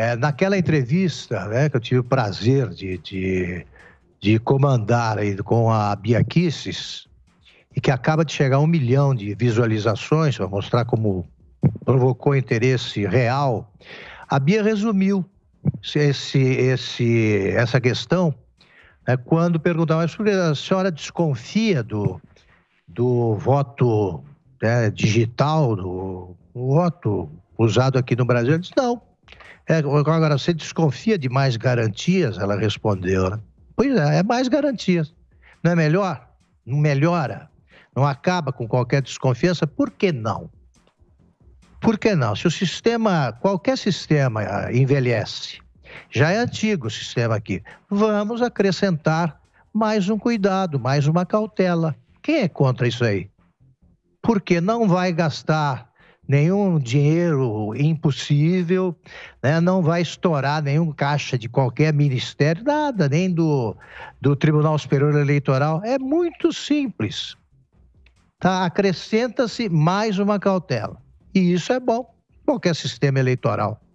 É, naquela entrevista né, que eu tive o prazer de, de, de comandar aí com a Bia Kisses, e que acaba de chegar a um milhão de visualizações, para mostrar como provocou interesse real, a Bia resumiu esse, esse, essa questão né, quando se a senhora desconfia do, do voto né, digital, do voto usado aqui no Brasil? Eu disse, não, é, agora, você desconfia de mais garantias? Ela respondeu. Né? Pois é, é mais garantias. Não é melhor? Não melhora? Não acaba com qualquer desconfiança? Por que não? Por que não? Se o sistema, qualquer sistema ah, envelhece, já é antigo o sistema aqui, vamos acrescentar mais um cuidado, mais uma cautela. Quem é contra isso aí? Porque não vai gastar nenhum dinheiro impossível, né? não vai estourar nenhum caixa de qualquer ministério, nada, nem do, do Tribunal Superior Eleitoral. É muito simples. Tá? Acrescenta-se mais uma cautela. E isso é bom, qualquer sistema eleitoral.